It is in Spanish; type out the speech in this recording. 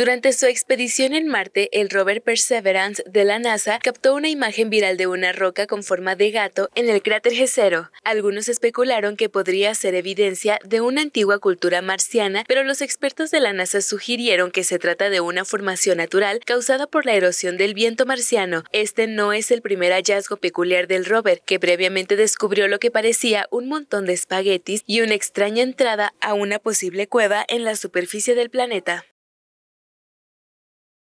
Durante su expedición en Marte, el rover Perseverance de la NASA captó una imagen viral de una roca con forma de gato en el cráter g Algunos especularon que podría ser evidencia de una antigua cultura marciana, pero los expertos de la NASA sugirieron que se trata de una formación natural causada por la erosión del viento marciano. Este no es el primer hallazgo peculiar del rover, que previamente descubrió lo que parecía un montón de espaguetis y una extraña entrada a una posible cueva en la superficie del planeta.